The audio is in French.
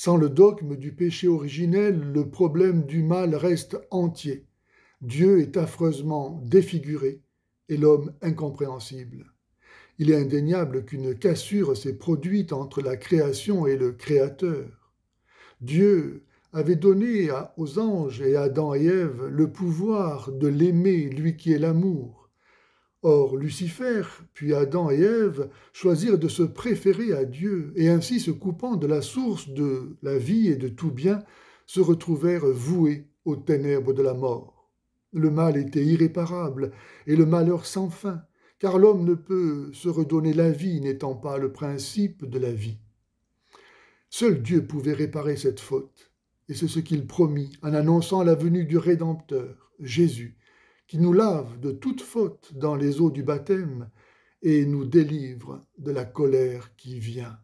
Sans le dogme du péché originel, le problème du mal reste entier. Dieu est affreusement défiguré et l'homme incompréhensible. Il est indéniable qu'une cassure s'est produite entre la création et le Créateur. Dieu avait donné aux anges et à Adam et Ève le pouvoir de l'aimer, lui qui est l'amour. Or, Lucifer, puis Adam et Ève choisirent de se préférer à Dieu, et ainsi se coupant de la source de la vie et de tout bien, se retrouvèrent voués aux ténèbres de la mort. Le mal était irréparable, et le malheur sans fin, car l'homme ne peut se redonner la vie n'étant pas le principe de la vie. Seul Dieu pouvait réparer cette faute, et c'est ce qu'il promit en annonçant la venue du Rédempteur, Jésus, qui nous lave de toute faute dans les eaux du baptême et nous délivre de la colère qui vient.